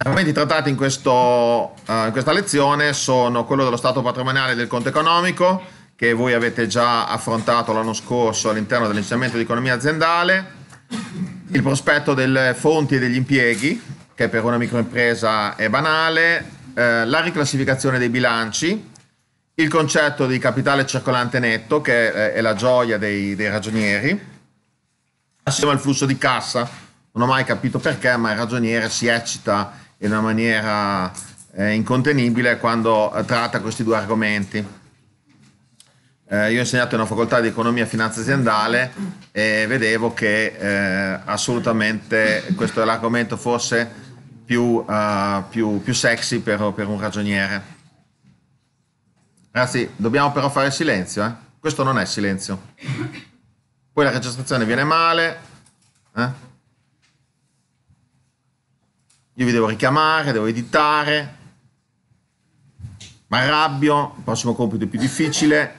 Argomenti trattati in, questo, uh, in, questa lezione sono quello dello stato patrimoniale del conto economico, che voi avete già affrontato l'anno scorso all'interno dell'insegnamento di economia aziendale, il prospetto delle fonti e degli impieghi, che per una microimpresa è banale, eh, la riclassificazione dei bilanci, il concetto di capitale circolante netto, che è, eh, è la gioia dei, dei ragionieri, assieme al flusso di cassa, non ho mai capito perché, ma il ragioniere si eccita in una maniera eh, incontenibile quando eh, tratta questi due argomenti. Eh, io ho insegnato in una facoltà di economia e finanza aziendale e vedevo che eh, assolutamente questo è l'argomento forse più, uh, più, più sexy per, per, un ragioniere. Ragazzi, dobbiamo però fare silenzio, eh? questo non è silenzio. Poi la registrazione viene male. Eh? Io vi devo richiamare, devo editare. Mi arrabbio, il prossimo compito è più difficile.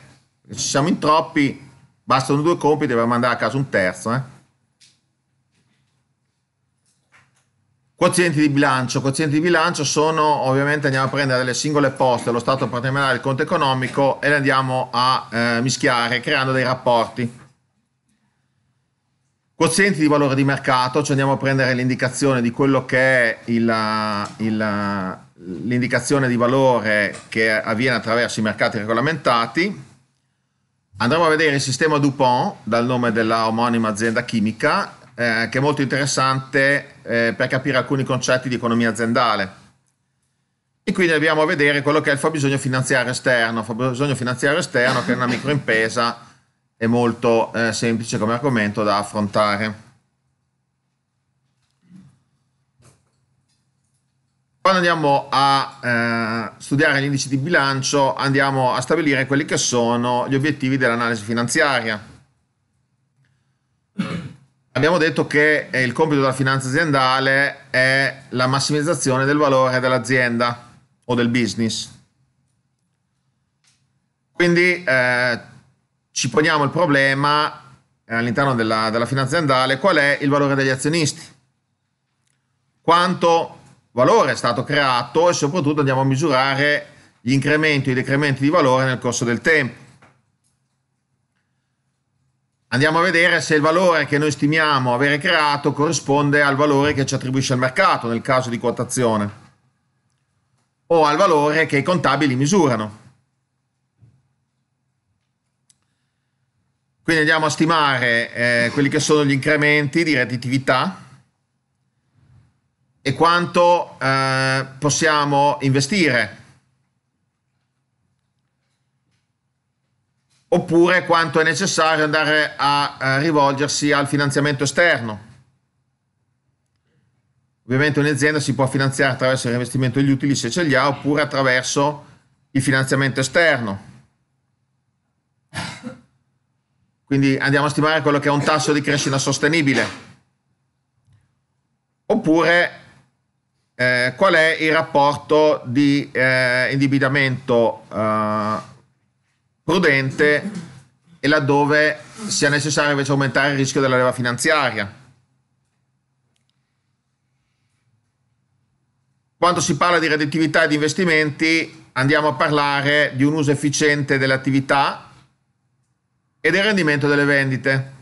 Ci siamo in troppi, bastano due compiti per mandare a casa un terzo. Eh? Quozienti di bilancio. Quozienti di bilancio sono, ovviamente, andiamo a prendere delle singole poste lo stato patrimoniale il conto economico e le andiamo a eh, mischiare creando dei rapporti. Quozienti di valore di mercato, cioè andiamo a prendere l'indicazione di quello che è il, eh, il, eh, l'indicazione di valore che avviene attraverso i mercati regolamentati. Andremo a vedere il sistema Dupont dal nome della omonima azienda chimica, eh, che è molto interessante eh, per capire alcuni concetti di economia aziendale. E quindi andiamo a vedere quello che è il fabbisogno finanziario esterno, fabbisogno finanziario esterno che è una microimpresa è molto eh, semplice come argomento da affrontare. Quando andiamo a eh, studiare gli indici di bilancio andiamo a stabilire quelli che sono gli obiettivi dell'analisi finanziaria. Abbiamo detto che eh, il compito della finanza aziendale è la massimizzazione del valore dell'azienda o del business. Quindi eh, ci poniamo il problema eh, all'interno della, della finanza aziendale qual è il valore degli azionisti, quanto valore è stato creato e soprattutto andiamo a misurare gli incrementi e i decrementi di valore nel corso del tempo. Andiamo a vedere se il valore che noi stimiamo avere creato corrisponde al valore che ci attribuisce il mercato nel caso di quotazione o al valore che i contabili misurano. Quindi andiamo a stimare eh, quelli che sono gli incrementi di redditività e quanto eh, possiamo investire oppure quanto è necessario andare a, a eh, rivolgersi al finanziamento esterno. Ovviamente un'azienda si può finanziare attraverso il reinvestimento degli utili se ce li ha oppure attraverso il finanziamento esterno. quindi andiamo a stimare quello che è un tasso di crescita sostenibile. Oppure eh, qual è il rapporto di eh, indebitamento eh, prudente e laddove sia necessario invece aumentare il rischio della leva finanziaria. Quando si parla di redditività e di investimenti andiamo a parlare di un uso efficiente delle attività e del rendimento delle vendite.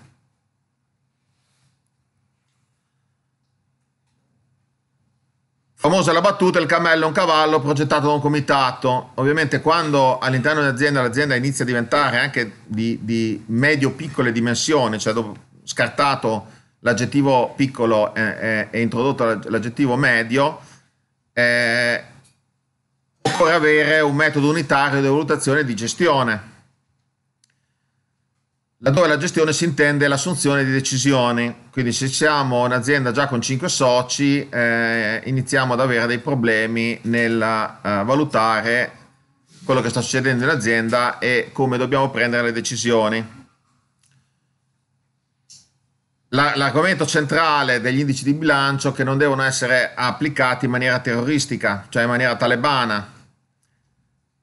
Famosa la battuta, il cammello è un cavallo progettato da un comitato. Ovviamente quando all'interno dell'azienda l'azienda inizia a diventare anche di, di medio-piccole dimensioni, cioè dopo, scartato l'aggettivo piccolo e eh, introdotto l'aggettivo medio, eh, occorre avere un metodo unitario di valutazione e di gestione laddove la gestione si intende l'assunzione di decisioni. Quindi se siamo un'azienda già con 5 soci, eh, iniziamo ad avere dei problemi nel eh, valutare quello che sta succedendo in azienda e come dobbiamo prendere le decisioni. L'argomento centrale degli indici di bilancio è che non devono essere applicati in maniera terroristica, cioè in maniera talebana,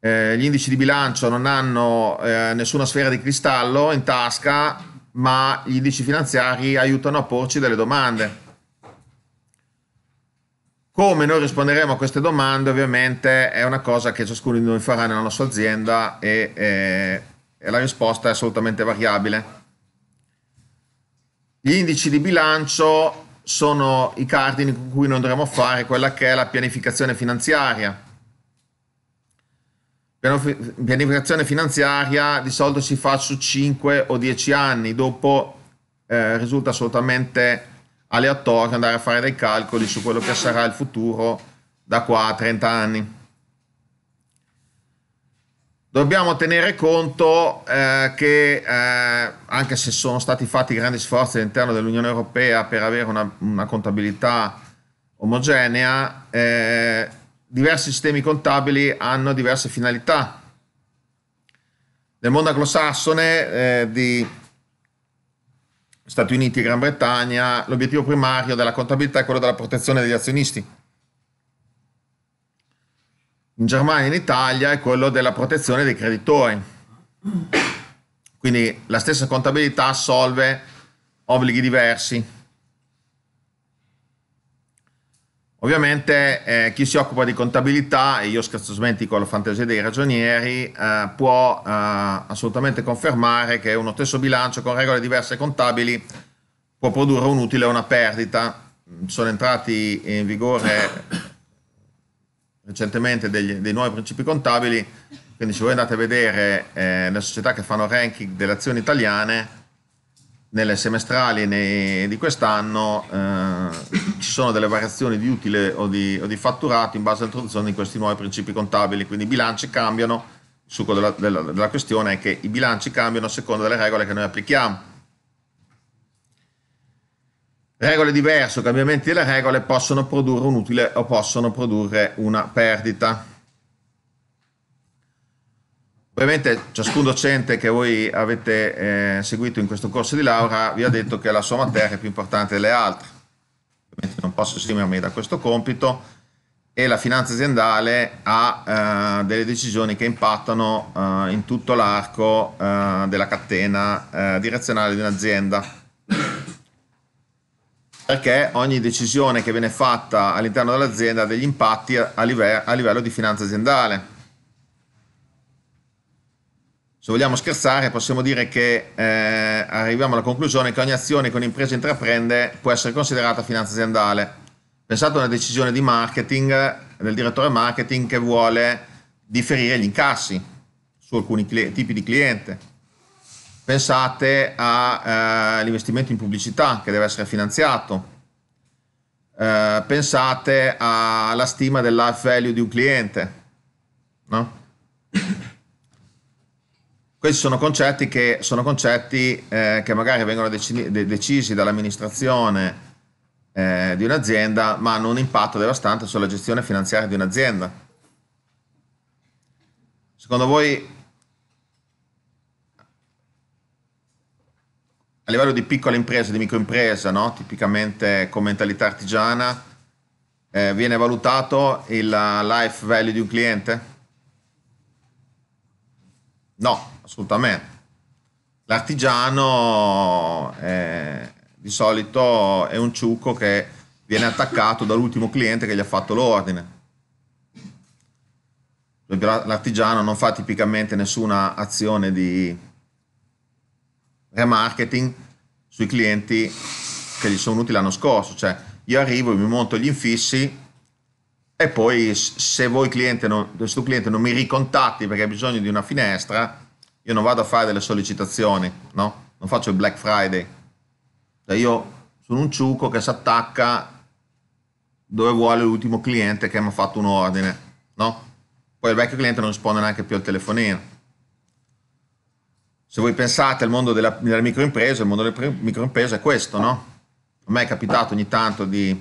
eh, gli indici di bilancio non hanno eh, nessuna sfera di cristallo in tasca, ma gli indici finanziari aiutano a porci delle domande. Come noi risponderemo a queste domande ovviamente è una cosa che ciascuno di noi farà nella nostra azienda e, eh, e la risposta è assolutamente variabile. Gli indici di bilancio sono i cardini con cui noi andremo a fare quella che è la pianificazione finanziaria pianificazione finanziaria di solito si fa su 5 o 10 anni, dopo eh, risulta assolutamente aleatorio andare a fare dei calcoli su quello che sarà il futuro da qua a 30 anni. Dobbiamo tenere conto eh, che eh, anche se sono stati fatti grandi sforzi all'interno dell'Unione Europea per avere una, una contabilità omogenea, eh, diversi sistemi contabili hanno diverse finalità. Nel mondo anglosassone eh, di Stati Uniti e Gran Bretagna l'obiettivo primario della contabilità è quello della protezione degli azionisti. In Germania e in Italia è quello della protezione dei creditori. Quindi la stessa contabilità assolve obblighi diversi. Ovviamente eh, chi si occupa di contabilità, e io scherzosamente con la fantasia dei ragionieri, eh, può eh, assolutamente confermare che uno stesso bilancio con regole diverse contabili può produrre un utile o una perdita. Sono entrati in vigore recentemente degli, dei nuovi principi contabili, quindi se voi andate a vedere eh, le società che fanno ranking delle azioni italiane, nelle semestrali nei, di quest'anno eh, ci sono delle variazioni di utile o di, o di fatturato in base all'introduzione di questi nuovi principi contabili, quindi i bilanci cambiano, il succo della, della, della questione è che i bilanci cambiano a seconda delle regole che noi applichiamo. Regole diverse o cambiamenti delle regole possono produrre un utile o possono produrre una perdita. Ovviamente ciascun docente che voi avete eh, seguito in questo corso di laurea vi ha detto che la sua materia è più importante delle altre. Ovviamente non posso esimermi da questo compito e la finanza aziendale ha eh, delle decisioni che impattano eh, in tutto l'arco eh, della catena eh, direzionale di un'azienda. Perché ogni decisione che viene fatta all'interno dell'azienda ha degli impatti a, live a livello di finanza aziendale se vogliamo scherzare, possiamo dire che eh, arriviamo alla conclusione che ogni azione che un'impresa intraprende può essere considerata finanza aziendale. Pensate a una decisione di marketing del direttore marketing che vuole differire gli incassi su alcuni tipi di cliente. Pensate all'investimento eh, in pubblicità che deve essere finanziato. Eh, pensate alla stima del life value di un cliente. No? Questi sono concetti che, sono concetti, eh, che magari vengono deci- decisi dall'amministrazione eh, di un'azienda, ma hanno un impatto devastante sulla gestione finanziaria di un'azienda. Secondo voi, a livello di piccola impresa, di microimpresa, no? tipicamente con mentalità artigiana, eh, viene valutato il eh, life value di un cliente? No, assolutamente. L'artigiano è, di solito è un ciucco che viene attaccato dall'ultimo cliente che gli ha fatto l'ordine. Cioè, l'artigiano non fa tipicamente nessuna azione di remarketing sui clienti che gli sono venuti l'anno scorso, cioè io arrivo, mi monto gli infissi e poi se voi cliente non, se tu cliente non mi ricontatti perché hai bisogno di una finestra, io non vado a fare delle sollecitazioni, no? Non faccio il Black Friday. Cioè io sono un ciuco che si attacca dove vuole l'ultimo cliente che mi ha fatto un ordine, no? Poi il vecchio cliente non risponde neanche più al telefonino. Se voi pensate al mondo della, della microimpresa, il mondo delle microimprese è questo, no? A me è capitato ogni tanto di,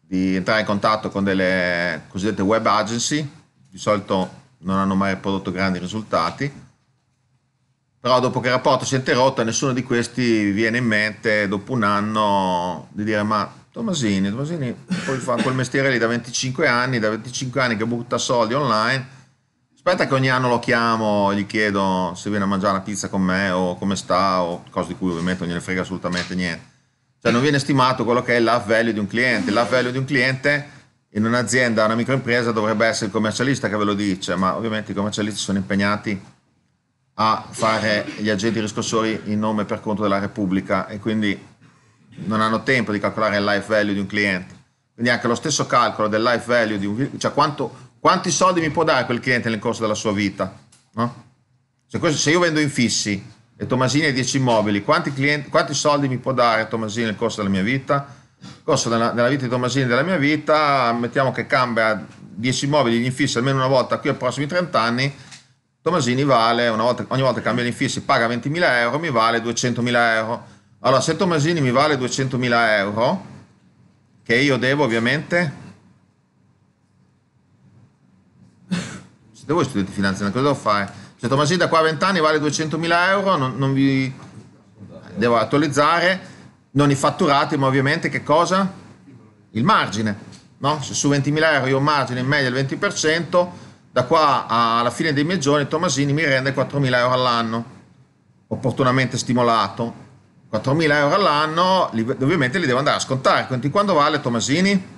di entrare in contatto con delle cosiddette web agency, di solito non hanno mai prodotto grandi risultati, però dopo che il rapporto si è interrotto a nessuno di questi viene in mente dopo un anno di dire ma Tomasini, Tomasini poi fa quel mestiere lì da 25 anni, da 25 anni che butta soldi online, aspetta che ogni anno lo chiamo e gli chiedo se viene a mangiare una pizza con me o come sta o cose di cui ovviamente non gliene frega assolutamente niente. Cioè non viene stimato quello che è l'up value di un cliente, l'up value di un cliente in un'azienda, una microimpresa dovrebbe essere il commercialista che ve lo dice, ma ovviamente i commercialisti sono impegnati a fare gli agenti riscossori in nome per conto della Repubblica e quindi non hanno tempo di calcolare il life value di un cliente. Quindi anche lo stesso calcolo del life value di un cioè quanto, quanti soldi mi può dare quel cliente nel corso della sua vita? No? Se, questo, se, io vendo infissi e Tomasini ha 10 immobili, quanti, clienti, quanti soldi mi può dare Tomasini nel corso della mia vita? corso della, della, vita di Tomasini della mia vita, mettiamo che cambia 10 immobili, gli infissi almeno una volta qui ai prossimi 30 anni, Tomasini vale, volta, ogni volta che cambia gli infissi paga 20.000 euro, mi vale 200.000 euro. Allora se Tomasini mi vale 200.000 euro, che io devo ovviamente... Siete voi studenti finanziari, cosa devo fare? Se Tomasini da qua a 20 anni vale 200.000 euro, non, non vi... Devo attualizzare non i fatturati, ma ovviamente che cosa? Il margine. No? Se su 20.000 euro io ho un margine in media del 20%, da qua alla fine dei miei giorni Tomasini mi rende 4.000 euro all'anno, opportunamente stimolato. 4.000 euro all'anno, ovviamente li devo andare a scontare. Quindi quando vale Tomasini?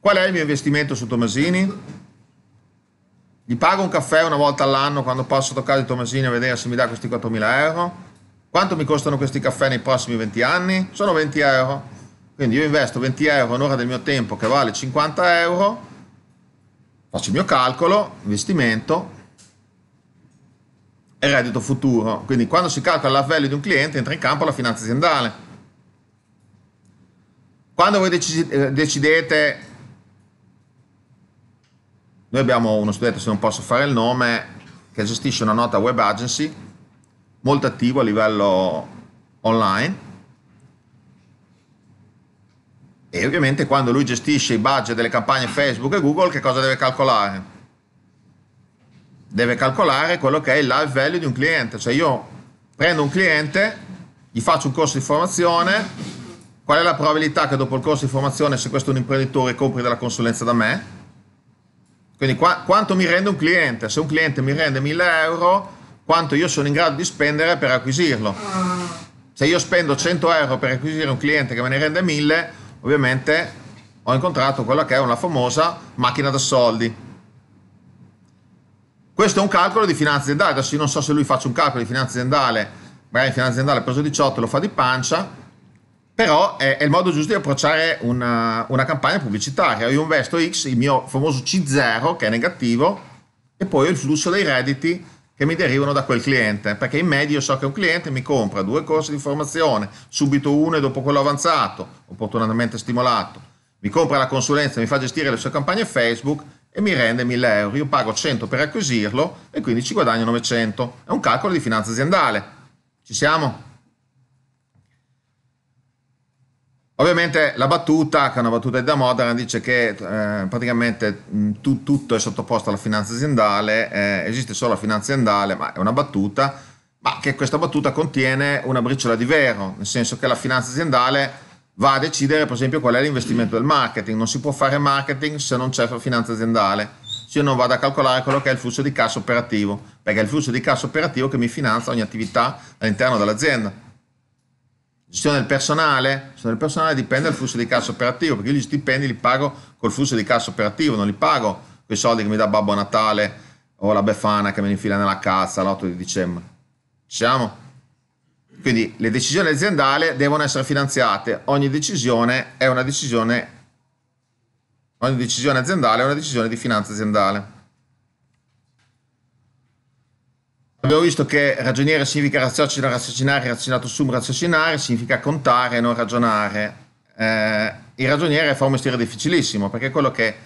Qual è il mio investimento su Tomasini? Gli pago un caffè una volta all'anno quando passo da casa di Tomasini a vedere se mi dà questi 4.000 euro? Quanto mi costano questi caffè nei prossimi 20 anni? Sono 20 euro. Quindi io investo 20 euro un'ora del mio tempo che vale 50 euro, faccio il mio calcolo, investimento e reddito futuro. Quindi quando si calcola la value di un cliente entra in campo la finanza aziendale. Quando voi eh, decidete, noi abbiamo uno studente, se non posso fare il nome, che gestisce una nota web agency molto attivo a livello online e ovviamente quando lui gestisce i budget delle campagne Facebook e Google che cosa deve calcolare? Deve calcolare quello che è il live value di un cliente, cioè io prendo un cliente, gli faccio un corso di formazione, qual è la probabilità che dopo il corso di formazione se questo è un imprenditore compri della consulenza da me? Quindi qua, quanto mi rende un cliente? Se un cliente mi rende 1000 euro, quanto io sono in grado di spendere per acquisirlo. Ah. Se io spendo 100 euro per acquisire un cliente che me ne rende 1000, ovviamente ho incontrato quella che è una famosa macchina da soldi. Questo è un calcolo di finanza aziendale, adesso io non so se lui faccia un calcolo di finanza aziendale, magari finanza aziendale ha preso 18 e lo fa di pancia, però è, è il modo giusto di approcciare una, uh, una, campagna pubblicitaria. Io investo X, il mio famoso C0 che è negativo, e poi ho il flusso dei redditi che mi derivano da quel cliente, perché in media io so che un cliente mi compra due corsi di formazione, subito uno e dopo quello avanzato, opportunamente stimolato, mi compra la consulenza, mi fa gestire le sue campagne Facebook e mi rende 1000 euro, io pago 100 per acquisirlo e quindi ci guadagno 900, è un calcolo di finanza aziendale, ci siamo? Ovviamente la battuta, che è una battuta di Damodara, dice che eh, praticamente mm, tu, tutto è sottoposto alla finanza aziendale, eh, esiste solo la finanza aziendale, ma è una battuta, ma che questa battuta contiene una briciola di vero, nel senso che la finanza aziendale va a decidere per esempio qual è l'investimento del marketing, non si può fare marketing se non c'è finanza aziendale, se io non vado a calcolare quello che è il flusso di cassa operativo, perché è il flusso di cassa operativo che mi finanzia ogni attività all'interno dell'azienda. Gestione del personale? Gestione del personale dipende dal flusso di cassa operativo, perché io gli stipendi li pago col flusso di cassa operativo, non li pago quei soldi che mi dà Babbo Natale o la Befana che me li infila nella cazza l'8 di dicembre. Ci siamo? Quindi le decisioni aziendali devono essere finanziate, ogni decisione è una decisione, ogni decisione aziendale è una decisione di finanza aziendale. Abbiamo visto che ragioniere significa raziocinare, raziocinare, razzionato sum, raziocinare significa contare e non ragionare. Eh, il ragioniere fa un mestiere difficilissimo perché è quello che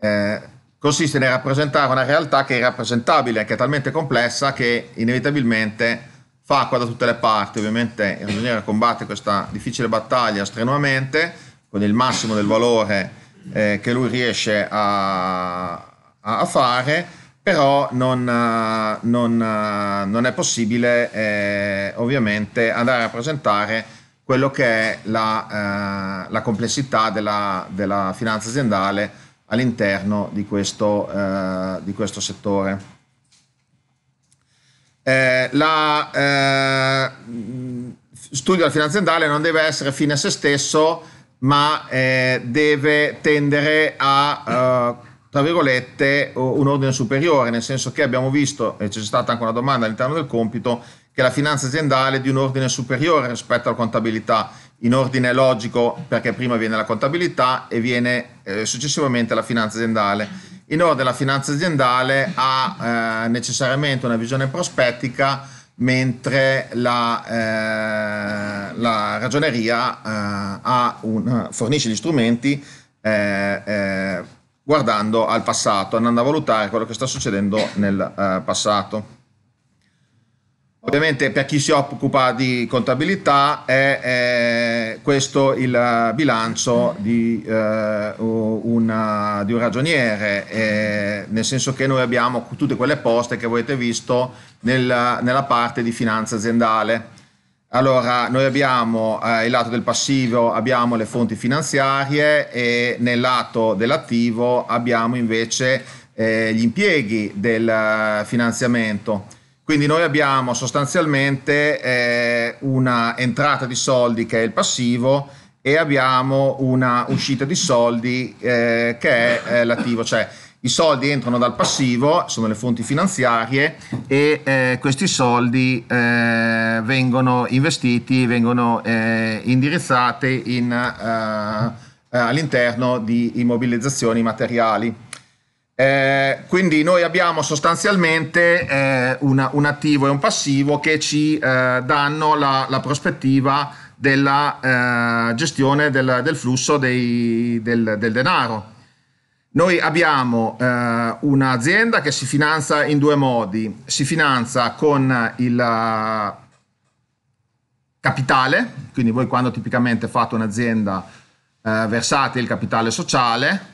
eh, consiste nel rappresentare una realtà che è irrappresentabile, che è talmente complessa che inevitabilmente fa acqua da tutte le parti. Ovviamente il ragioniere combatte questa difficile battaglia strenuamente con il massimo del valore eh, che lui riesce a, a fare però non, eh, non, eh, non è possibile eh, ovviamente andare a rappresentare quello che è la, eh, la complessità della, della, finanza aziendale all'interno di, eh, di questo, settore. Eh, la, studio della finanza aziendale non deve essere fine a se stesso, ma deve tendere a tra virgolette, un ordine superiore, nel senso che abbiamo visto, e c'è stata anche una domanda all'interno del compito, che la finanza aziendale è di un ordine superiore rispetto alla contabilità, in ordine logico perché prima viene la contabilità e viene eh, successivamente la finanza aziendale. In ordine la finanza aziendale ha eh, necessariamente una visione prospettica, mentre la, eh, la ragioneria eh, un, fornisce gli strumenti eh, eh, guardando al passato, andando a valutare quello che sta succedendo nel eh, passato. Ovviamente per chi si occupa di contabilità è, è questo il eh, bilancio di, eh, una, eh, di un ragioniere, eh, nel senso che noi abbiamo tutte quelle poste che avete visto nel, nella parte di finanza aziendale allora, noi abbiamo eh, il lato del passivo, abbiamo le fonti finanziarie e nel lato dell'attivo abbiamo invece eh, gli impieghi del eh, finanziamento. Quindi noi abbiamo sostanzialmente eh, una entrata di soldi che è il passivo e abbiamo una uscita di soldi eh, che è eh, l'attivo, cioè i soldi entrano dal passivo, sono le fonti finanziarie e eh, questi soldi eh, vengono investiti, vengono eh, indirizzati in, eh, eh, all'interno di immobilizzazioni materiali. Eh, quindi noi abbiamo sostanzialmente una, un attivo e un passivo che ci danno la, la prospettiva della gestione del, del flusso dei, del, del denaro. Noi abbiamo eh, un'azienda che si finanzia in due modi, si finanzia con il eh, capitale, quindi voi quando tipicamente fate un'azienda eh, versate il capitale sociale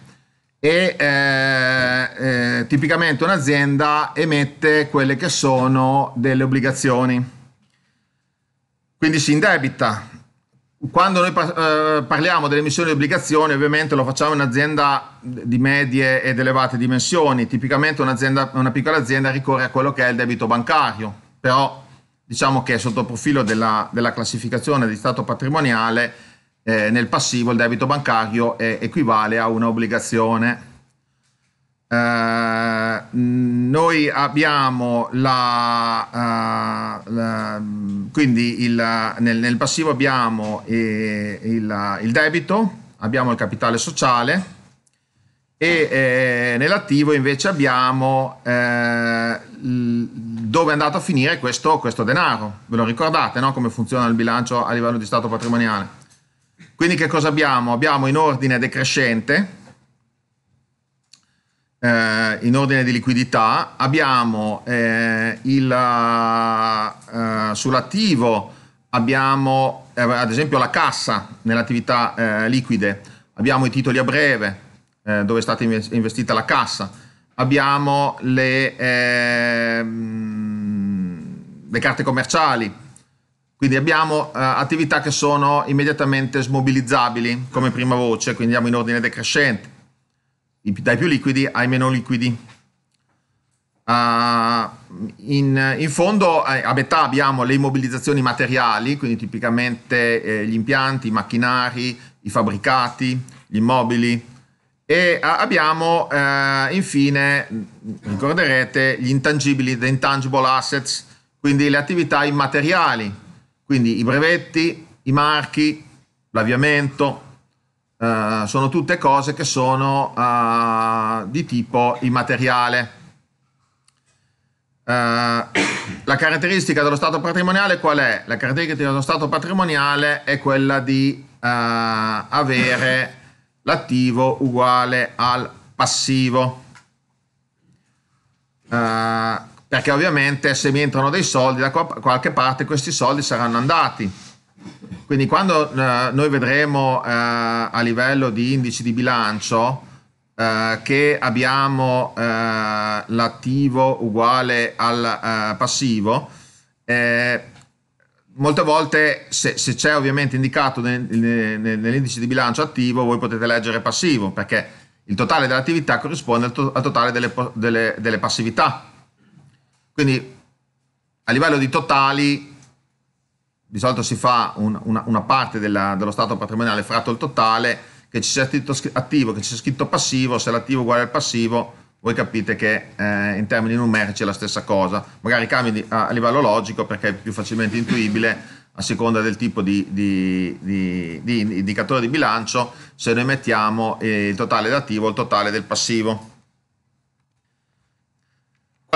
e eh, eh tipicamente un'azienda emette quelle che sono delle obbligazioni, quindi si indebita quando noi eh, parliamo delle emissioni di obbligazioni, ovviamente lo facciamo in un'azienda di medie ed elevate dimensioni. Tipicamente una piccola azienda ricorre a quello che è il debito bancario, però diciamo che sotto il profilo della, della classificazione di stato patrimoniale, eh, nel passivo il debito bancario è, equivale a un'obbligazione. Uh, noi abbiamo la, uh, la quindi il, nel, nel, passivo abbiamo eh, il, il, debito, abbiamo il capitale sociale e eh, nell'attivo invece abbiamo eh, dove è andato a finire questo, questo denaro. Ve lo ricordate no? come funziona il bilancio a livello di stato patrimoniale? Quindi che cosa abbiamo? Abbiamo in ordine decrescente, eh, in ordine di liquidità abbiamo eh, il, eh, sull'attivo, abbiamo eh, ad esempio la cassa nell'attività eh, liquide, abbiamo i titoli a breve eh, dove è stata investita la cassa, abbiamo le, ehm, le carte commerciali, quindi abbiamo attività che sono immediatamente smobilizzabili come prima voce, quindi andiamo in ordine decrescente dai più liquidi ai meno liquidi. Uh, in, in, fondo eh, a metà abbiamo le immobilizzazioni materiali, quindi tipicamente eh, gli impianti, i macchinari, i fabbricati, gli immobili e a, ah, abbiamo eh, infine, mm, ricorderete, gli intangibili, the intangible assets, quindi le attività immateriali, quindi i brevetti, i marchi, l'avviamento, Uh, sono tutte cose che sono uh, di tipo immateriale. Uh, la caratteristica dello stato patrimoniale qual è? La caratteristica dello stato patrimoniale è quella di avere l'attivo uguale al passivo. perché ovviamente se mi entrano dei soldi da qualche parte questi soldi saranno andati. Quindi quando eh, noi vedremo eh, a livello di indici di bilancio eh, che abbiamo eh, l'attivo uguale al eh, passivo, eh, molte volte se, se, c'è ovviamente indicato nel, nel, nell'indice di bilancio attivo voi potete leggere passivo perché il totale dell'attività corrisponde al, to- al totale delle, delle, delle passività. Quindi a livello di totali di solito si fa un, una, una, parte della, dello stato patrimoniale fratto il totale, che ci sia scritto attivo, che ci sia scritto passivo, se l'attivo è uguale al passivo, voi capite che eh, in termini numerici è la stessa cosa, magari cambi di, a, a, livello logico perché è più facilmente intuibile a seconda del tipo di, di, di indicatore di bilancio, se noi mettiamo eh, il totale d'attivo o il totale del passivo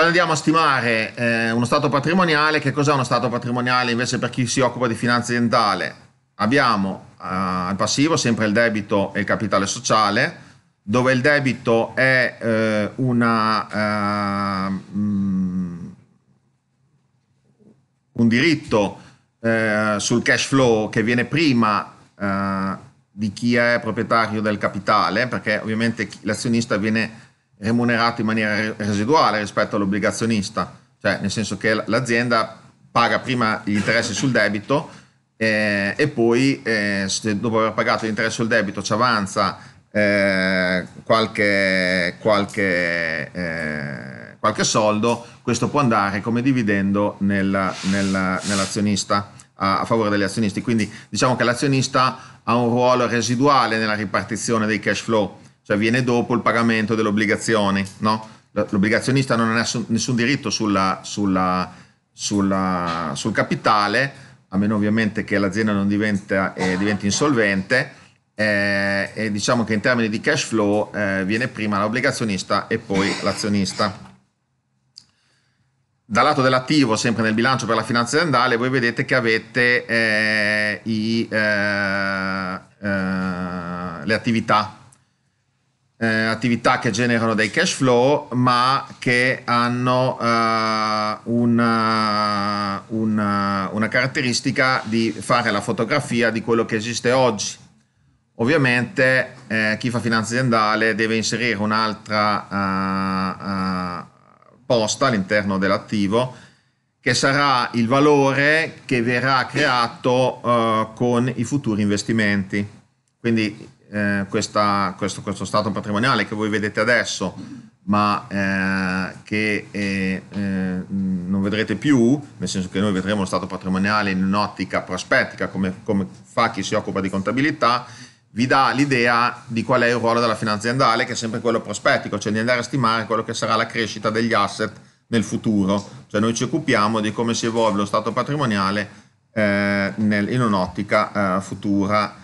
andiamo a stimare eh, uno stato patrimoniale, che cos'è uno stato patrimoniale invece per chi si occupa di finanza aziendale? Abbiamo eh, al passivo sempre il debito e il capitale sociale, dove il debito è eh, una, mh, eh, mm, un diritto eh, sul cash flow che viene prima eh, di chi è proprietario del capitale, perché ovviamente l'azionista viene remunerato in maniera residuale rispetto all'obbligazionista, cioè nel senso che l'azienda paga prima gli interessi sul debito eh, e poi eh, dopo aver pagato gli interessi sul debito ci avanza eh, qualche, qualche, eh, qualche, soldo, questo può andare come dividendo nel, nel, nell'azionista a, a favore degli azionisti. Quindi diciamo che l'azionista ha un ruolo residuale nella ripartizione dei cash flow cioè viene dopo il pagamento delle obbligazioni, no? L'obbligazionista non ha nessun diritto sulla, sulla, sulla, sul capitale, a meno ovviamente che l'azienda non diventa, eh, diventi insolvente, eh, e diciamo che in termini di cash flow eh, viene prima l'obbligazionista e poi l'azionista. Dal lato dell'attivo, sempre nel bilancio per la finanza aziendale, voi vedete che avete eh, i, eh, eh, le attività eh, attività che generano dei cash flow, ma che hanno uh, eh, una, eh, una, eh, una caratteristica di fare la fotografia di quello che esiste oggi. Ovviamente eh, chi fa finanza aziendale deve inserire un'altra uh, uh, posta all'interno dell'attivo che sarà il valore che verrà creato uh, con i futuri investimenti. Quindi eh, questa, questo, questo, stato patrimoniale che voi vedete adesso, ma eh, che eh, mm, non vedrete più, nel senso che noi vedremo lo stato patrimoniale in un'ottica prospettica, come, come fa chi si occupa di contabilità, vi dà l'idea di qual è il ruolo della finanza aziendale, che è sempre quello prospettico, cioè di andare a stimare quello che sarà la crescita degli asset nel futuro. Cioè noi ci occupiamo di come si evolve lo stato patrimoniale eh, nel, in un'ottica eh, futura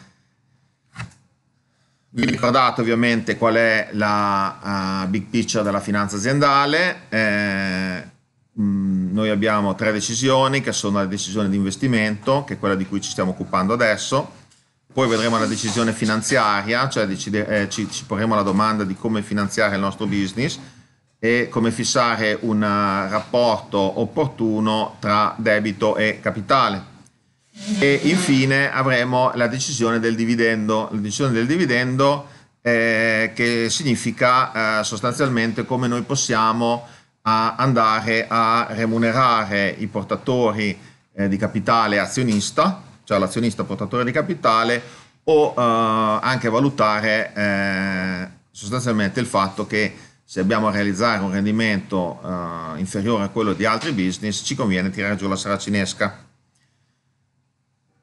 vi ricordate ovviamente qual è la uh, big picture della finanza aziendale. Eh, mh, mm, noi abbiamo tre decisioni che sono la decisione di investimento, che è quella di cui ci stiamo occupando adesso. Poi vedremo la decisione finanziaria, cioè decide, eh, ci, ci porremo la domanda di come finanziare il nostro business e come fissare un eh, rapporto opportuno tra debito e capitale. E infine avremo la decisione del dividendo, la decisione del dividendo eh, che significa eh, sostanzialmente come noi possiamo a andare a remunerare i portatori eh, di capitale azionista, cioè l'azionista portatore di capitale, o eh, anche valutare eh, sostanzialmente il fatto che se abbiamo a realizzare un rendimento eh, inferiore a quello di altri business ci conviene tirare giù la saracinesca.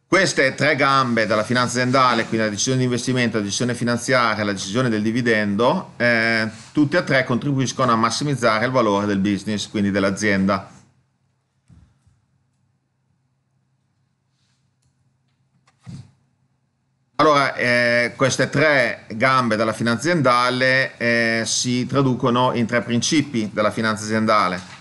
Queste tre gambe, dalla finanza aziendale, quindi la decisione di investimento, la decisione finanziaria, e la decisione del dividendo, eh, tutte e tre contribuiscono a massimizzare il valore del business, quindi dell'azienda. Allora, eh, queste tre gambe della finanza aziendale eh, si traducono in tre principi della finanza aziendale.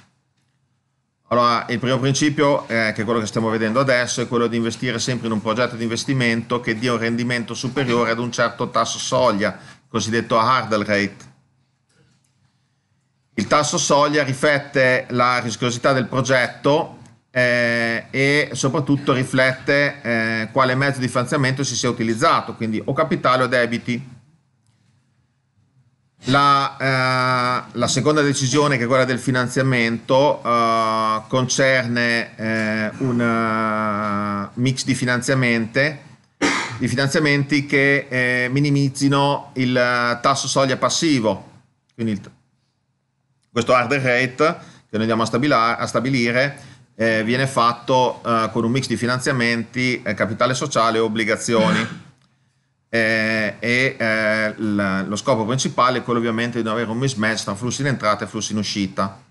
Allora, il primo principio, eh, che è quello che stiamo vedendo adesso, è quello di investire sempre in un progetto di investimento che dia un rendimento superiore ad un certo tasso soglia, cosiddetto hurdle rate. Il tasso soglia riflette la rischiosità del progetto eh, e soprattutto riflette eh, quale mezzo di finanziamento si sia utilizzato, quindi o capitale o debiti. La, eh, la, seconda decisione, che è quella del finanziamento, eh, concerne eh, un eh, mix di, di finanziamenti che eh, minimizzino il eh, tasso soglia passivo, quindi il, questo hard rate che noi andiamo a, stabila, a stabilire viene fatto con un mix di finanziamenti, capitale sociale e obbligazioni eh, e eh, la, lo scopo principale è quello ovviamente di non avere un mismatch tra flussi in entrata e flussi in uscita.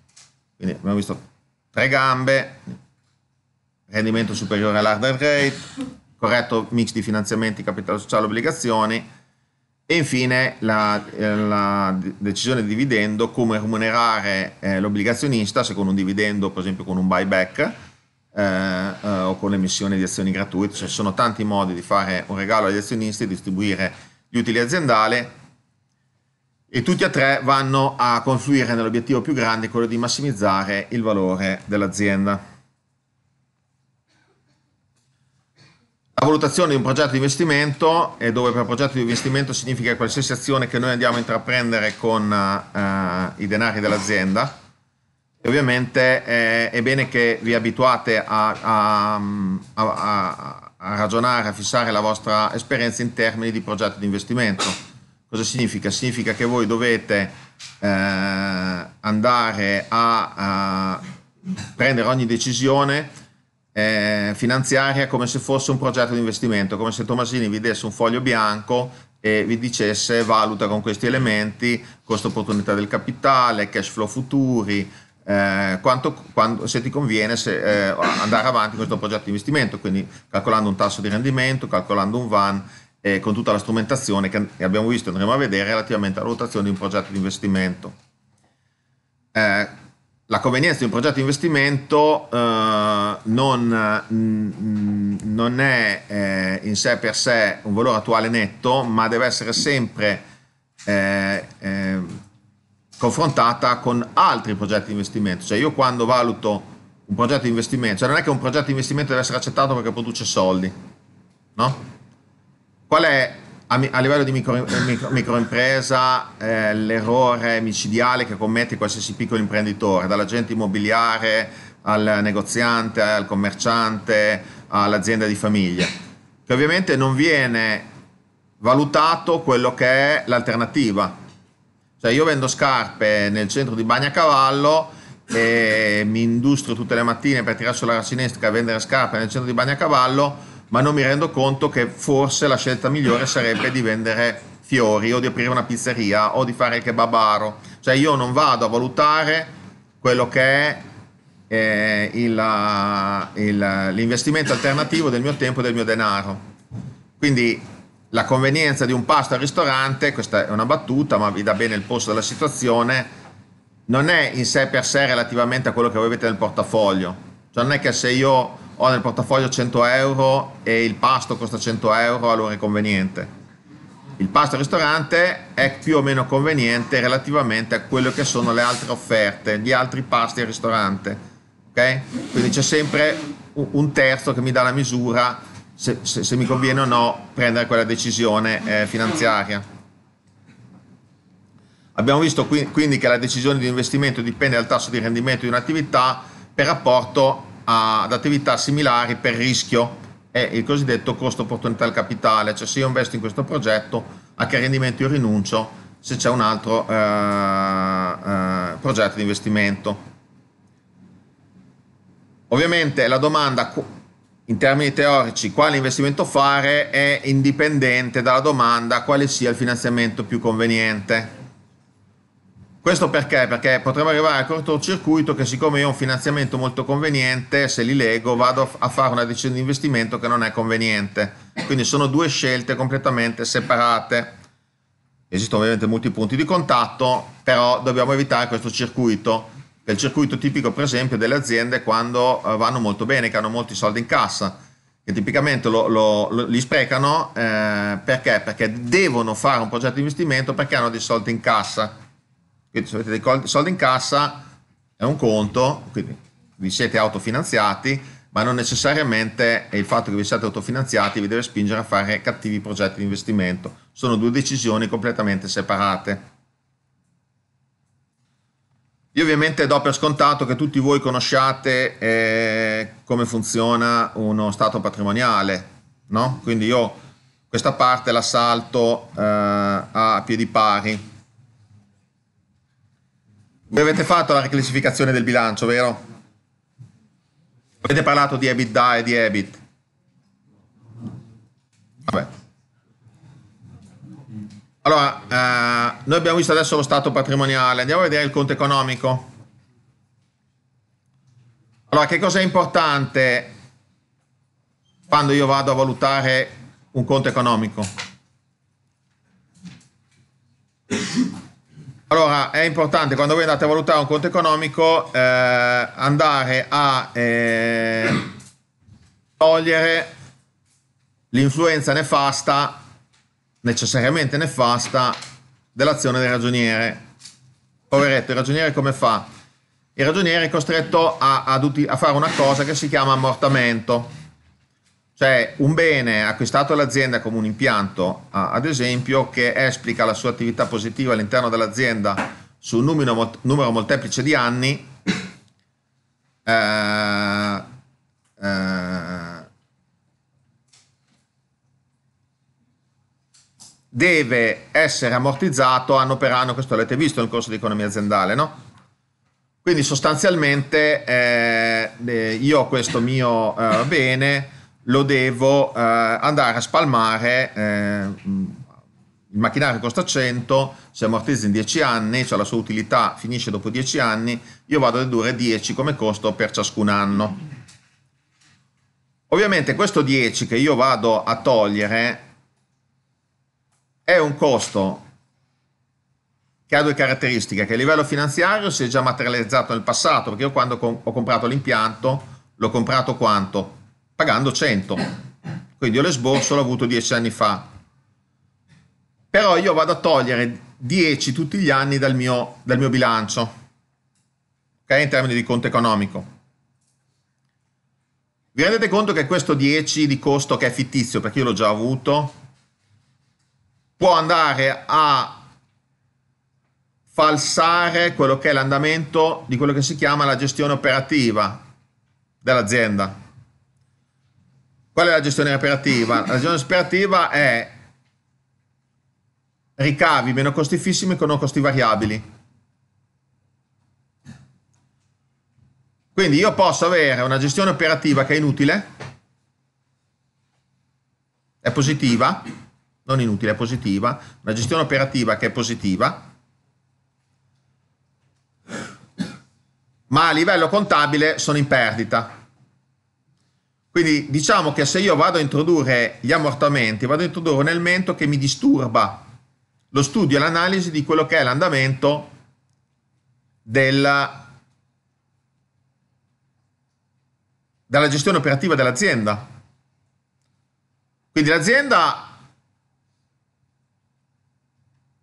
Quindi abbiamo visto tre gambe, rendimento superiore all'hardware rate, corretto mix di finanziamenti, capitale sociale, obbligazioni e infine la, eh, la decisione di dividendo, come remunerare eh, l'obbligazionista se con un dividendo, per esempio con un buyback, eh, con l'emissione di azioni gratuite, cioè ci sono tanti modi di fare un regalo agli azionisti, e distribuire gli utili aziendali e tutti e tre vanno a confluire nell'obiettivo più grande, quello di massimizzare il valore dell'azienda. La valutazione di un progetto di investimento, e dove per progetto di investimento significa qualsiasi azione che noi andiamo a intraprendere con eh, i denari dell'azienda, e ovviamente eh, è bene che vi abituate a, a, a, a, ragionare, a fissare la vostra esperienza in termini di progetto di investimento. Cosa significa? Significa che voi dovete eh, andare a, prendere ogni decisione eh, finanziaria come se fosse un progetto di investimento, come se Tomasini vi desse un foglio bianco e vi dicesse valuta con questi elementi costo opportunità del capitale, cash flow futuri, eh, quanto, quando, se ti conviene se, eh, andare avanti con questo progetto di investimento, quindi calcolando un tasso di rendimento, calcolando un VAN e con tutta la strumentazione che abbiamo visto e andremo a vedere relativamente alla valutazione di un progetto di investimento. Eh, la convenienza di un progetto di investimento eh, non, mh, mm, mm, non è eh, in sé per sé un valore attuale netto, ma deve essere sempre confrontata con altri progetti di investimento. Cioè io quando valuto un progetto di investimento, cioè non è che un progetto di investimento deve essere accettato perché produce soldi, no? Qual è a, livello di micro, micro, microimpresa eh, l'errore micidiale che commette qualsiasi piccolo imprenditore, dall'agente immobiliare al negoziante, al commerciante, all'azienda di famiglia, che ovviamente non viene valutato quello che è l'alternativa, cioè io vendo scarpe nel centro di Bagnacavallo e mi industro tutte le mattine per tirare sulla sinistra a vendere scarpe nel centro di Bagnacavallo, ma non mi rendo conto che forse la scelta migliore sarebbe di vendere fiori o di aprire una pizzeria o di fare il kebabaro. Cioè io non vado a valutare quello che è eh, il, il, l'investimento alternativo del mio tempo e del mio denaro. Quindi la convenienza di un pasto al ristorante, questa è una battuta, ma vi dà bene il posto della situazione, non è in sé per sé relativamente a quello che voi avete nel portafoglio. Cioè non è che se io ho nel portafoglio 100 euro e il pasto costa 100 euro, allora è conveniente. Il pasto al ristorante è più o meno conveniente relativamente a quello che sono le altre offerte, gli altri pasti al ristorante. Okay? Quindi c'è sempre un terzo che mi dà la misura se, se, se mi conviene o no prendere quella decisione eh, finanziaria. Abbiamo visto qui, quindi che la decisione di investimento dipende dal tasso di rendimento di un'attività per rapporto a, ad attività similari per rischio è il cosiddetto costo opportunità del capitale, cioè se io investo in questo progetto a che rendimento io rinuncio se c'è un altro eh, eh, progetto di investimento. Ovviamente la domanda in termini teorici quale investimento fare è indipendente dalla domanda quale sia il finanziamento più conveniente. Questo perché? Perché potremmo arrivare al cortocircuito che siccome io ho un finanziamento molto conveniente, se li leggo vado a fare una decisione di investimento che non è conveniente. Quindi sono due scelte completamente separate. Esistono ovviamente molti punti di contatto, però dobbiamo evitare questo circuito è il circuito tipico per esempio delle aziende quando eh, vanno molto bene, che hanno molti soldi in cassa, che tipicamente lo, lo, lo, li sprecano eh, perché? perché? devono fare un progetto di investimento perché hanno dei soldi in cassa. Quindi se avete dei soldi in cassa è un conto, quindi vi siete autofinanziati, ma non necessariamente il fatto che vi siate autofinanziati vi deve spingere a fare cattivi progetti di investimento. Sono due decisioni completamente separate. Io ovviamente do per scontato che tutti voi conosciate eh, come funziona uno stato patrimoniale, no? Quindi io questa parte la salto eh, a piedi pari. Voi avete fatto la riclassificazione del bilancio, vero? Avete parlato di EBITDA e di EBIT. Vabbè. Allora, eh, noi abbiamo visto adesso lo stato patrimoniale, andiamo a vedere il conto economico. Allora, che cosa è importante quando io vado a valutare un conto economico? Allora, è importante quando voi andate a valutare un conto economico eh, andare a eh, togliere l'influenza nefasta necessariamente nefasta dell'azione del ragioniere. Poveretto, il ragioniere come fa? Il ragioniere è costretto a, a, a fare una cosa che si chiama ammortamento cioè un bene acquistato dall'azienda come un impianto, ad esempio, che esplica la sua attività positiva all'interno dell'azienda su un numero, numero, molteplice di anni, eh, eh, deve essere ammortizzato anno per anno, questo l'avete visto nel corso di economia aziendale, no? Quindi sostanzialmente eh, eh io ho questo mio eh, bene lo devo eh, andare a spalmare, eh, mm, il macchinario costa 100, si ammortizza in 10 anni, cioè la sua utilità finisce dopo 10 anni, io vado a dedurre 10 come costo per ciascun anno. Ovviamente questo 10 che io vado a togliere è un costo che ha due caratteristiche, che a livello finanziario si è già materializzato nel passato, perché io quando ho comprato l'impianto l'ho comprato quanto? Pagando 100, quindi io l'esborso l'ho avuto 10 anni fa, però io vado a togliere 10 tutti gli anni dal mio, dal mio bilancio, ok? In termini di conto economico. Vi rendete conto che questo 10 di costo che è fittizio, perché io l'ho già avuto, può andare a falsare quello che è l'andamento di quello che si chiama la gestione operativa dell'azienda. Qual è la gestione operativa? La gestione operativa è ricavi meno costi fissi meno costi variabili. Quindi io posso avere una gestione operativa che è inutile, è positiva, non inutile, è positiva, una gestione operativa che è positiva, ma a livello contabile sono in perdita. Quindi diciamo che se io vado a introdurre gli ammortamenti, vado a introdurre un elemento che mi disturba lo studio e l'analisi di quello che è l'andamento della, della gestione operativa dell'azienda. Quindi l'azienda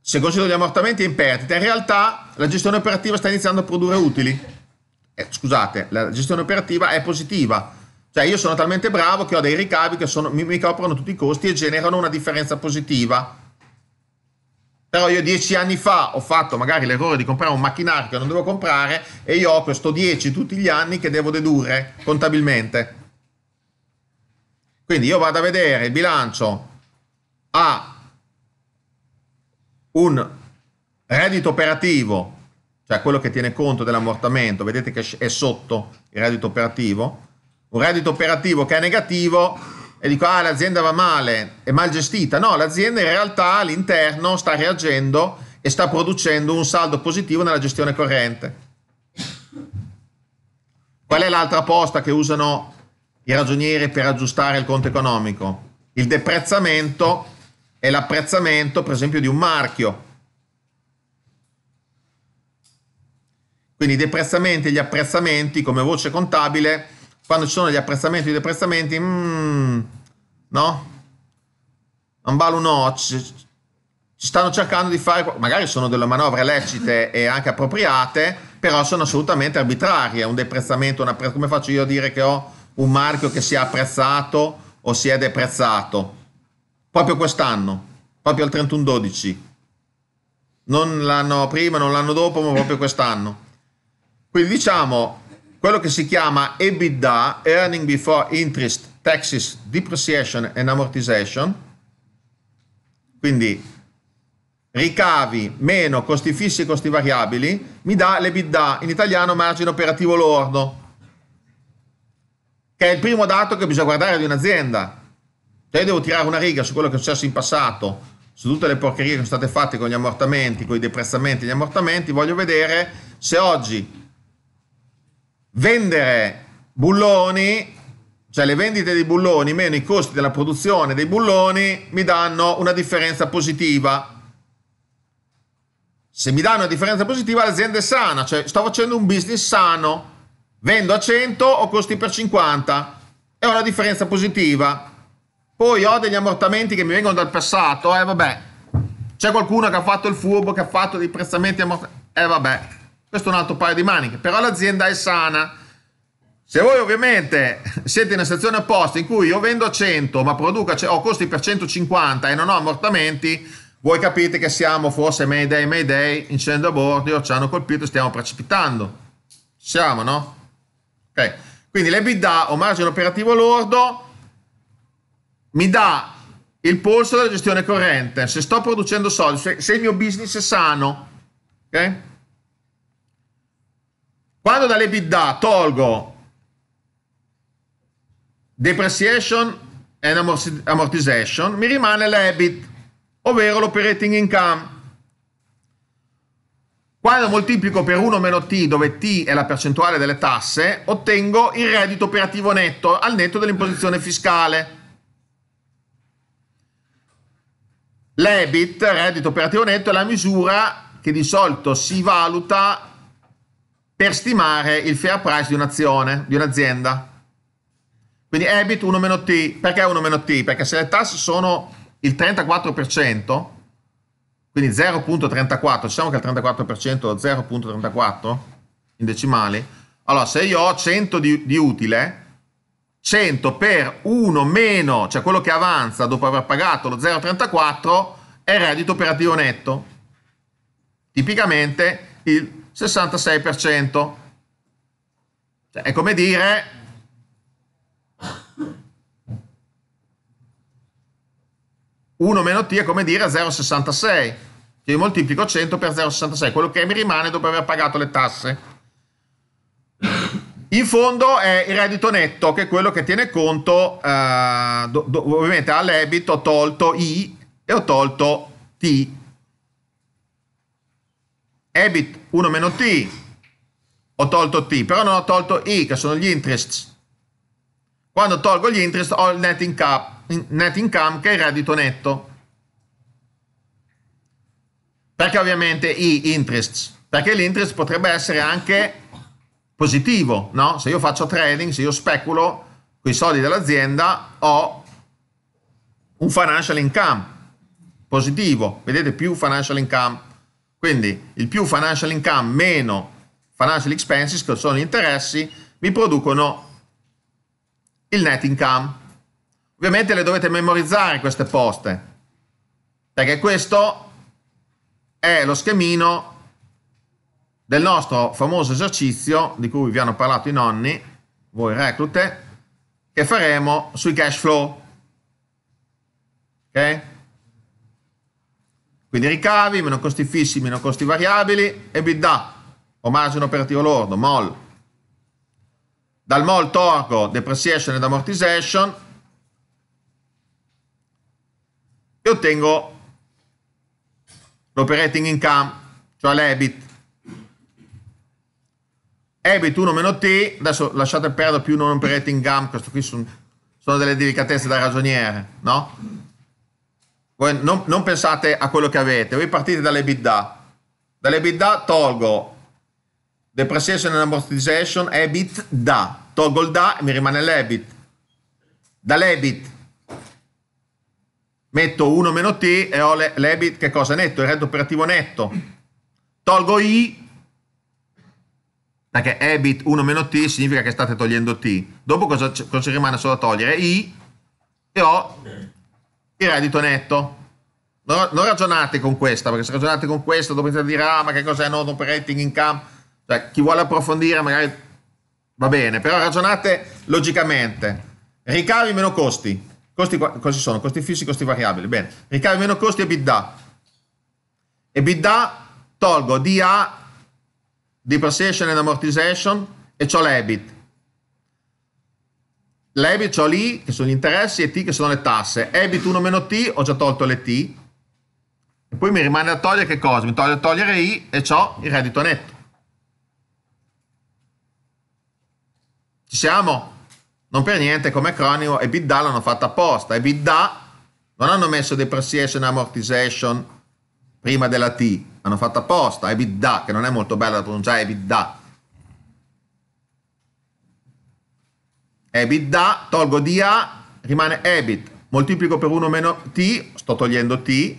se considero gli ammortamenti in perdita, in realtà la gestione operativa sta iniziando a produrre utili. Eh, scusate, la gestione operativa è positiva. Cioè io sono talmente bravo che ho dei ricavi che sono, mi, mi coprono tutti i costi e generano una differenza positiva. Però io dieci anni fa ho fatto magari l'errore di comprare un macchinario che non devo comprare e io ho questo 10 tutti gli anni che devo dedurre contabilmente. Quindi io vado a vedere il bilancio a un reddito operativo, cioè quello che tiene conto dell'ammortamento, vedete che è sotto il reddito operativo, un reddito operativo che è negativo e dico ah l'azienda va male, è mal gestita, no l'azienda in realtà all'interno sta reagendo e sta producendo un saldo positivo nella gestione corrente. Qual è l'altra posta che usano i ragionieri per aggiustare il conto economico? Il deprezzamento è l'apprezzamento, per esempio, di un marchio. Quindi i deprezzamenti e gli apprezzamenti come voce contabile, quando ci sono gli apprezzamenti e i deprezzamenti, mm, no? un occhio. ci, stanno cercando di fare, magari sono delle manovre lecite e anche appropriate, però sono assolutamente arbitrarie, un deprezzamento, una, come faccio io a dire che ho un marchio che si è apprezzato o si è deprezzato? proprio quest'anno, proprio al 31-12. Non l'anno prima, non l'anno dopo, ma proprio quest'anno. Quindi diciamo, quello che si chiama EBITDA, Earning Before Interest, Taxes, Depreciation and Amortization, quindi ricavi meno costi fissi e costi variabili, mi dà l'EBITDA, in italiano margine operativo lordo, che è il primo dato che bisogna guardare di un'azienda Te devo tirare una riga su quello che è successo in passato, su tutte le porcherie che sono state fatte con gli ammortamenti, con i deprezzamenti, gli ammortamenti. Voglio vedere se oggi vendere bulloni, cioè le vendite dei bulloni meno i costi della produzione dei bulloni mi danno una differenza positiva. Se mi danno una differenza positiva l'azienda è sana, cioè sto facendo un business sano, vendo a 100 o costi per 50, è una differenza positiva poi ho degli ammortamenti che mi vengono dal passato, eh vabbè. C'è qualcuno che ha fatto il furbo, che ha fatto dei prezzamenti ammortamenti, eh vabbè. Questo è un altro paio di maniche, però l'azienda è sana. Se voi ovviamente siete in una situazione opposta in cui io vendo a 100 ma produco ho costi per 150 e non ho ammortamenti, voi capite che siamo forse Mayday, Mayday, incendio a bordo, ci hanno colpito, stiamo precipitando. Siamo, no? Ok. Quindi l'EBITDA o margine operativo lordo mi dà il polso della gestione corrente, se sto producendo soldi, se, se il mio business è sano, ok? Quando dall'EBITDA tolgo depreciation and amortization, mi rimane l'EBIT, ovvero l'operating income. Quando moltiplico per 1 meno t, dove t è la percentuale delle tasse, ottengo il reddito operativo netto al netto dell'imposizione fiscale. L'EBIT, reddito operativo netto, è la misura che di solito si valuta per stimare il fair price di un'azione, di un'azienda. Quindi EBIT 1-T, perché 1-T? Perché se le tasse sono il 34%, quindi 0.34, diciamo che il 34% è 0.34 in decimali, allora se io ho 100 di, di utile, 100 per 1 meno, cioè quello che avanza dopo aver pagato lo 0,34 è reddito operativo netto. Tipicamente il 66%. Cioè, è come dire Uno meno t è come dire 0,66. Io moltiplico 100 per 0,66, quello che mi rimane dopo aver pagato le tasse. In fondo è il reddito netto, che è quello che tiene conto eh, do, do, ovviamente all'EBIT ho tolto I e ho tolto T. EBIT 1 T, ho tolto T, però non ho tolto I, che sono gli interests. Quando tolgo gli interest ho il net income, net income che è il reddito netto. Perché ovviamente I interests? Perché l'interest potrebbe essere anche positivo, no? Se io faccio trading, se io speculo con i soldi dell'azienda, ho un financial income positivo, vedete più financial income, quindi il più financial income meno financial expenses, che sono gli interessi, mi producono il net income. Ovviamente le dovete memorizzare queste poste, perché questo è lo schemino del nostro famoso esercizio di cui vi hanno parlato i nonni, voi reclute, che faremo sui cash flow. Ok? Quindi ricavi, meno costi fissi, meno costi variabili, e EBITDA, o margine operativo lordo, MOL. Dal MOL torgo depreciation ed amortization e ottengo l'operating income, cioè l'EBIT Ebit eh, 1 meno T, adesso lasciate perdere più non operate in gum, questo qui sono, sono delle delicatezze da ragioniere, no? Voi non, non, pensate a quello che avete, voi partite dalle bidda. Dalle bidda tolgo depreciation and amortization, ebit, da. Tolgo il da e mi rimane l'ebit. Dall'ebit metto 1 meno T e ho l'ebit, che cosa? Netto, il reddito operativo netto. Tolgo I perché ebit 1 meno t significa che state togliendo t. Dopo cosa, cosa ci rimane solo da togliere? i e O il reddito netto. Non, non, ragionate con questa, perché se ragionate con questa dovete dire ah ma che cos'è non operating income, cioè chi vuole approfondire magari va bene, però ragionate logicamente. Ricavi meno costi. Costi cosa sono? Costi fissi, costi variabili. Bene, ricavi meno costi e bidda. E bidda tolgo DA depreciation and amortization e ho l'EBIT. L'EBIT ho lì che sono gli interessi e T che sono le tasse. EBIT 1 T, ho già tolto le T. E poi mi rimane da togliere che cosa? Mi toglie togliere I e ho il reddito netto. Ci siamo? Non per niente come acronimo EBITDA l'hanno fatta apposta. EBITDA non hanno messo depreciation and amortization prima della T hanno fatto apposta, EBITDA, che non è molto bella da pronunciare, EBITDA. EBITDA, tolgo DA, rimane EBIT. Moltiplico per 1 meno T, sto togliendo T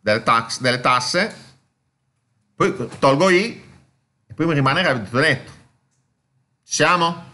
delle, tax, delle tasse, poi tolgo I e poi mi rimane il reddito netto. Ci siamo?